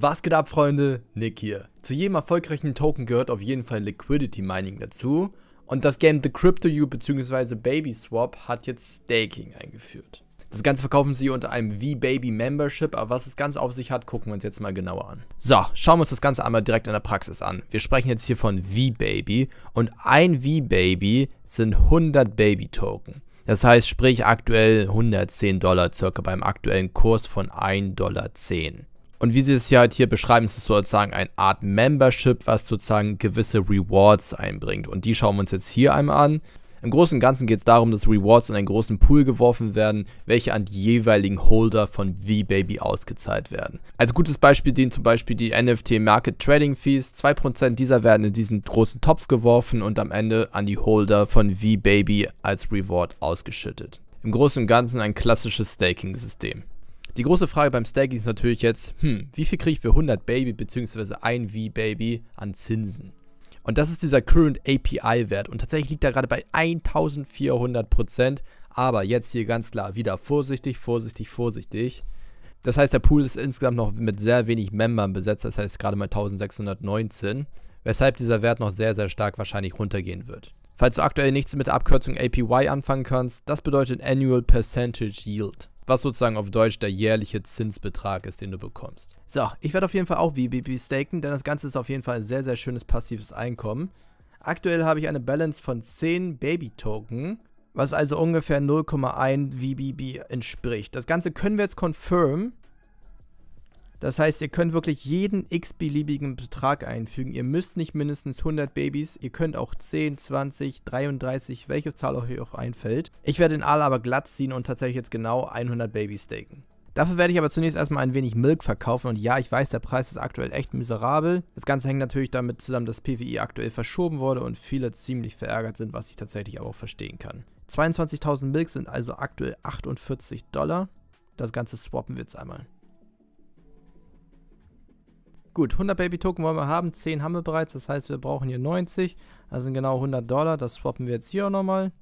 Was geht ab, Freunde? Nick hier. Zu jedem erfolgreichen Token gehört auf jeden Fall Liquidity Mining dazu. Und das Game The Crypto You bzw. Baby Swap hat jetzt Staking eingeführt. Das Ganze verkaufen sie unter einem V-Baby Membership, aber was das Ganze auf sich hat, gucken wir uns jetzt mal genauer an. So, schauen wir uns das Ganze einmal direkt in der Praxis an. Wir sprechen jetzt hier von V-Baby und ein V-Baby sind 100 Baby-Token. Das heißt, sprich aktuell 110 Dollar circa beim aktuellen Kurs von 1,10 Dollar. Und wie sie es ja halt hier beschreiben, ist es sozusagen eine Art Membership, was sozusagen gewisse Rewards einbringt. Und die schauen wir uns jetzt hier einmal an. Im Großen und Ganzen geht es darum, dass Rewards in einen großen Pool geworfen werden, welche an die jeweiligen Holder von V-Baby ausgezahlt werden. Als gutes Beispiel dienen zum Beispiel die NFT Market Trading Fees. 2% dieser werden in diesen großen Topf geworfen und am Ende an die Holder von V-Baby als Reward ausgeschüttet. Im Großen und Ganzen ein klassisches Staking-System. Die große Frage beim Staggy ist natürlich jetzt, hm, wie viel kriege ich für 100 Baby bzw. 1 V-Baby an Zinsen? Und das ist dieser Current API-Wert. Und tatsächlich liegt er gerade bei 1400 Prozent. Aber jetzt hier ganz klar wieder vorsichtig, vorsichtig, vorsichtig. Das heißt, der Pool ist insgesamt noch mit sehr wenig Membern besetzt. Das heißt gerade mal 1619. Weshalb dieser Wert noch sehr, sehr stark wahrscheinlich runtergehen wird. Falls du aktuell nichts mit der Abkürzung APY anfangen kannst, das bedeutet Annual Percentage Yield was sozusagen auf Deutsch der jährliche Zinsbetrag ist, den du bekommst. So, ich werde auf jeden Fall auch VBB staken, denn das Ganze ist auf jeden Fall ein sehr, sehr schönes passives Einkommen. Aktuell habe ich eine Balance von 10 Baby-Token, was also ungefähr 0,1 VBB entspricht. Das Ganze können wir jetzt confirmen, das heißt, ihr könnt wirklich jeden x-beliebigen Betrag einfügen. Ihr müsst nicht mindestens 100 Babys, ihr könnt auch 10, 20, 33, welche Zahl euch auch einfällt. Ich werde den Aal aber glatt ziehen und tatsächlich jetzt genau 100 Babys staken. Dafür werde ich aber zunächst erstmal ein wenig Milk verkaufen und ja, ich weiß, der Preis ist aktuell echt miserabel. Das Ganze hängt natürlich damit zusammen, dass PvE aktuell verschoben wurde und viele ziemlich verärgert sind, was ich tatsächlich aber auch verstehen kann. 22.000 Milk sind also aktuell 48 Dollar. Das Ganze swappen wir jetzt einmal. Gut, 100 Baby-Token wollen wir haben, 10 haben wir bereits, das heißt, wir brauchen hier 90, also sind genau 100 Dollar, das swappen wir jetzt hier auch nochmal.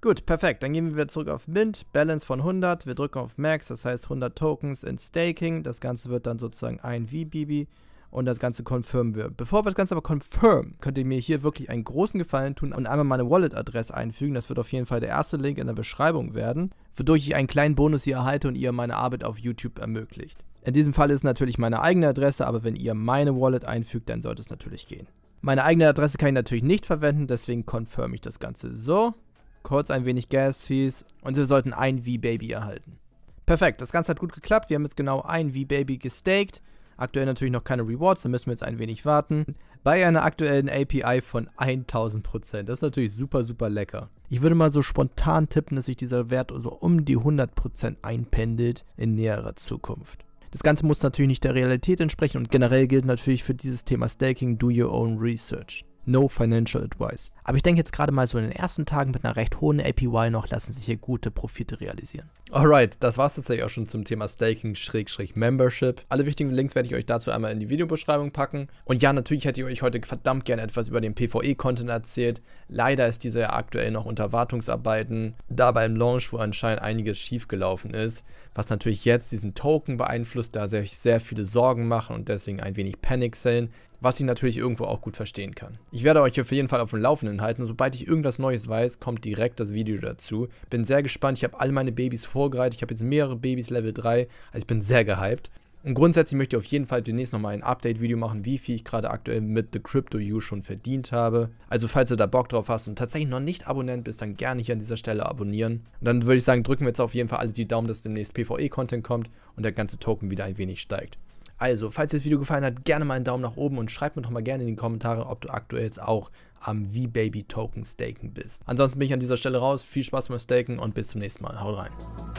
Gut, perfekt, dann gehen wir wieder zurück auf Mint, Balance von 100, wir drücken auf Max, das heißt 100 Tokens in Staking, das Ganze wird dann sozusagen ein VBB und das Ganze konfirmen wir. Bevor wir das Ganze aber konfirmen, könnt ihr mir hier wirklich einen großen Gefallen tun und einmal meine Wallet-Adresse einfügen. Das wird auf jeden Fall der erste Link in der Beschreibung werden, wodurch ich einen kleinen Bonus hier erhalte und ihr meine Arbeit auf YouTube ermöglicht. In diesem Fall ist es natürlich meine eigene Adresse, aber wenn ihr meine Wallet einfügt, dann sollte es natürlich gehen. Meine eigene Adresse kann ich natürlich nicht verwenden, deswegen confirm ich das Ganze so. Kurz ein wenig Gas-Fees und wir sollten ein V-Baby erhalten. Perfekt, das Ganze hat gut geklappt. Wir haben jetzt genau ein V-Baby gestaked. Aktuell natürlich noch keine Rewards, da müssen wir jetzt ein wenig warten. Bei einer aktuellen API von 1000%. Das ist natürlich super, super lecker. Ich würde mal so spontan tippen, dass sich dieser Wert so also um die 100% einpendelt in näherer Zukunft. Das Ganze muss natürlich nicht der Realität entsprechen und generell gilt natürlich für dieses Thema Staking, do your own research. No Financial Advice. Aber ich denke jetzt gerade mal so in den ersten Tagen mit einer recht hohen APY noch lassen sich hier gute Profite realisieren. Alright, das war es tatsächlich auch schon zum Thema Staking-Membership. Alle wichtigen Links werde ich euch dazu einmal in die Videobeschreibung packen. Und ja, natürlich hätte ich euch heute verdammt gerne etwas über den PvE-Content erzählt. Leider ist dieser ja aktuell noch unter Wartungsarbeiten, da beim Launch wo anscheinend einiges schiefgelaufen ist, was natürlich jetzt diesen Token beeinflusst, da sich sehr viele Sorgen machen und deswegen ein wenig Panik sellen, was ich natürlich irgendwo auch gut verstehen kann. Ich werde euch auf jeden Fall auf dem Laufenden halten. Sobald ich irgendwas Neues weiß, kommt direkt das Video dazu. Bin sehr gespannt. Ich habe all meine Babys vorbereitet. Ich habe jetzt mehrere Babys Level 3. Also ich bin sehr gehypt. Und grundsätzlich möchte ich auf jeden Fall demnächst nochmal ein Update-Video machen, wie viel ich gerade aktuell mit The Crypto You schon verdient habe. Also falls du da Bock drauf hast und tatsächlich noch nicht Abonnent bist, dann gerne hier an dieser Stelle abonnieren. Und dann würde ich sagen, drücken wir jetzt auf jeden Fall alle die Daumen, dass demnächst PvE-Content kommt und der ganze Token wieder ein wenig steigt. Also, falls dir das Video gefallen hat, gerne mal einen Daumen nach oben und schreib mir doch mal gerne in die Kommentare, ob du aktuell jetzt auch am V-Baby Token Staken bist. Ansonsten bin ich an dieser Stelle raus. Viel Spaß beim Staken und bis zum nächsten Mal. Haut rein.